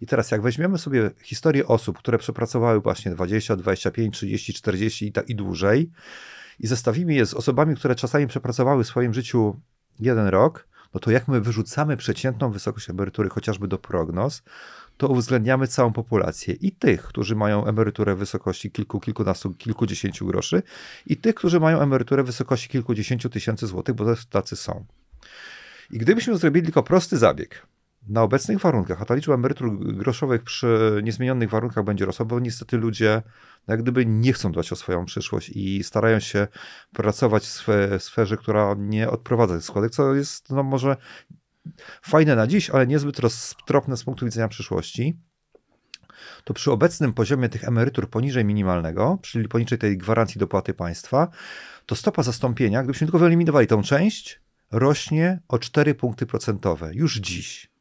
I teraz, jak weźmiemy sobie historię osób, które przepracowały właśnie 20, 25, 30, 40 i, ta, i dłużej, i zestawimy je z osobami, które czasami przepracowały w swoim życiu jeden rok, no to jak my wyrzucamy przeciętną wysokość emerytury chociażby do prognoz, to uwzględniamy całą populację i tych, którzy mają emeryturę w wysokości kilku, kilkunastu, kilkudziesięciu groszy, i tych, którzy mają emeryturę w wysokości kilkudziesięciu tysięcy złotych, bo też tacy są. I gdybyśmy zrobili tylko prosty zabieg, na obecnych warunkach, a ta liczba emerytur groszowych przy niezmienionych warunkach będzie rosła, bo niestety ludzie no jak gdyby nie chcą dbać o swoją przyszłość i starają się pracować w sferze, która nie odprowadza tych składek, co jest no może fajne na dziś, ale niezbyt roztropne z punktu widzenia przyszłości to przy obecnym poziomie tych emerytur poniżej minimalnego, czyli poniżej tej gwarancji dopłaty państwa, to stopa zastąpienia, gdybyśmy tylko wyeliminowali tą część, rośnie o 4 punkty procentowe już dziś.